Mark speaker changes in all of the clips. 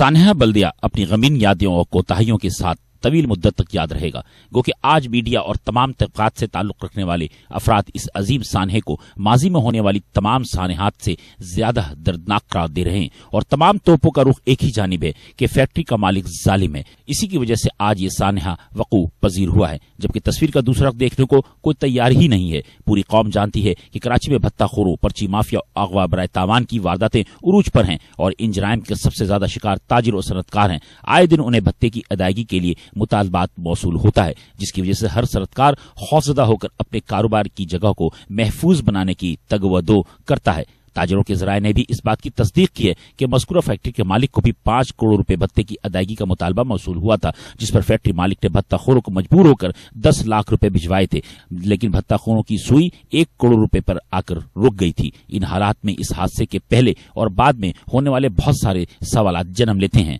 Speaker 1: सानहा बल्दिया अपनी गमीन यादियों और कोताहियों के साथ तवील मुद्दत तक याद रहेगा गो कि आज मीडिया और तमाम तबकात से ताल्लुक रखने वाले अफराद इस अजीम सानहे को माजी में होने वाली तमाम सानहात से ज्यादा दर्दनाक करार दे रहे हैं और तमाम तोपों का रुख एक ही जानब है कि फैक्ट्री का मालिक जालिम है इसी की वजह से आज ये सानहा वकू पजीर हुआ है जबकि तस्वीर का दूसरा देखने को कोई तैयार ही नहीं है पूरी कौम जानती है कि कराची में भत्ता खोरों पर्ची माफिया अगवा बरए तावान की वारदातें उरूज पर हैं और इन जराइम के सबसे ज्यादा शिकार ताजिर और सनतकार हैं आए दिन उन्हें भत्ते की अदायगी के लिए मुतालबात मौसू होता है जिसकी वजह से हर सरकार हौसदा होकर अपने कारोबार की जगह को महफूज बनाने की तगवदो करता है ताजरों के जराये ने भी इस बात की तस्दीक की है कि मस्कुरा फैक्ट्री के मालिक को भी पांच करोड़ रुपए भत्ते की अदायगी का मुतालबा मौसू हुआ था जिस पर फैक्ट्री मालिक ने भत्ताखोरों को मजबूर होकर दस लाख रुपए भिजवाए थे लेकिन भत्ताखोरों की सुई एक करोड़ रुपए पर आकर रुक गई थी इन हालात में इस हादसे के पहले और बाद में होने वाले बहुत सारे सवाल जन्म लेते हैं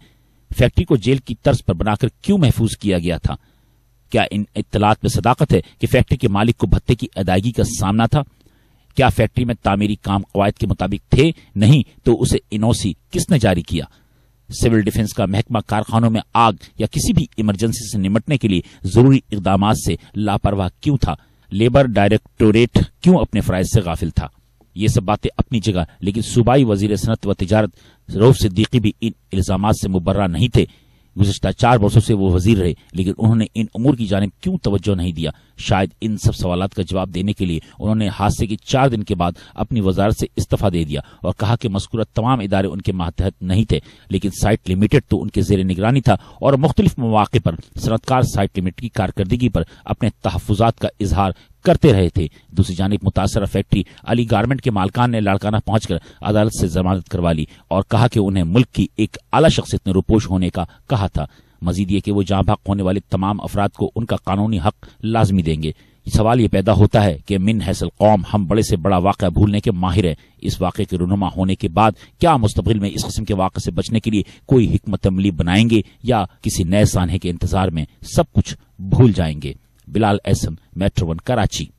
Speaker 1: फैक्ट्री को जेल की तर्ज पर बनाकर क्यों महफूज किया गया था क्या इन इतलात में सदाकत है कि फैक्ट्री के मालिक को भत्ते की अदायगी का सामना था क्या फैक्ट्री में तामीरी काम कवायद के मुताबिक थे नहीं तो उसे इनोसी किसने जारी किया सिविल डिफेंस का महकमा कारखानों में आग या किसी भी इमरजेंसी से निपटने के लिए जरूरी इकदाम से लापरवाह क्यों था लेबर डायरेक्टोरेट क्यों अपने फराइज से गाफिल था ये सब बातें अपनी जगह लेकिन सूबाई वजीर सनत व तजारत रऊफ सिद्दीकी भी इन इल्जाम से मुबर्रा नहीं थे गुजशत चार वर्षों से वो वजीर रहे लेकिन उन्होंने इन उमूर की जानब क्यों तवज्जो नहीं दिया शायद इन सब सवाल का जवाब देने के लिए उन्होंने हादसे के चार दिन के बाद अपनी वजारत से इस्तीफा दे दिया और कहा कि मस्कूरा तमाम इदारे उनके मातहत नहीं थे लेकिन साइट लिमिटेड तो उनके जेर निगरानी था और मुख्तलिफ मौके पर सनतकार साइट लिमिटेड की कारकर्दगी पर अपने तहफात का इजहार करते रहे थे दूसरी जानब मुतासर फैक्ट्री अली गारमेंट के मालकान ने लाड़काना पहुंचकर अदालत से जमानत करवा ली और कहा कि उन्हें मुल्क की एक अला शख्सियत में रुपोश होने का कहा था मजीद ये कि वो जहां भाग होने वाले तमाम अफराद को उनका कानूनी हक लाजमी देंगे सवाल ये पैदा होता है कि मिन हैसल कौम हम बड़े से बड़ा वाक़ भूलने के माहिर हैं इस वाक़े के रुनुमा होने के बाद क्या मुस्तबिल में इस कस्म के वाक़े से बचने के लिए कोई हमत अमली बनाएंगे या किसी नए सानहे के इंतजार में सब कुछ भूल जाएंगे बिलाल एसन मेट्रो वन कराची